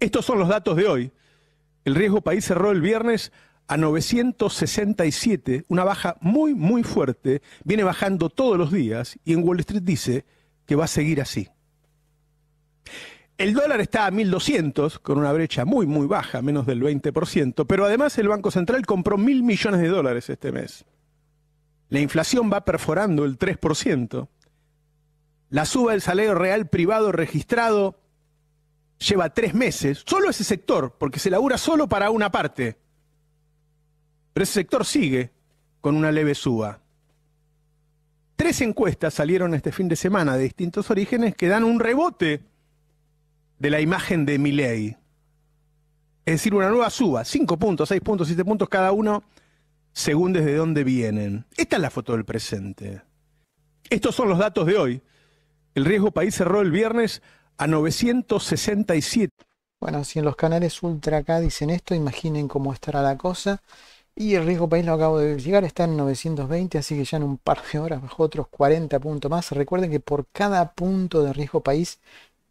Estos son los datos de hoy. El riesgo país cerró el viernes a 967, una baja muy, muy fuerte, viene bajando todos los días y en Wall Street dice que va a seguir así. El dólar está a 1.200, con una brecha muy, muy baja, menos del 20%, pero además el Banco Central compró mil millones de dólares este mes. La inflación va perforando el 3%. La suba del salario real privado registrado lleva tres meses, solo ese sector, porque se labura solo para una parte. Pero ese sector sigue con una leve suba. Tres encuestas salieron este fin de semana de distintos orígenes que dan un rebote de la imagen de Miley. Es decir, una nueva suba, Cinco puntos, seis puntos, siete puntos cada uno, según desde dónde vienen. Esta es la foto del presente. Estos son los datos de hoy. El riesgo país cerró el viernes a 967. Bueno, si en los canales Ultra acá dicen esto, imaginen cómo estará la cosa. Y el riesgo país lo acabo de llegar está en 920, así que ya en un par de horas bajó otros 40 puntos más. Recuerden que por cada punto de riesgo país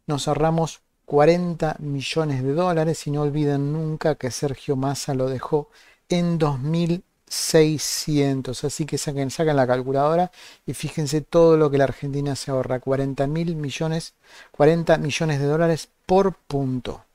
nos ahorramos 40 millones de dólares y no olviden nunca que Sergio Massa lo dejó en 2000 600. Así que saquen, la calculadora y fíjense todo lo que la Argentina se ahorra. 40 mil millones, 40 millones de dólares por punto.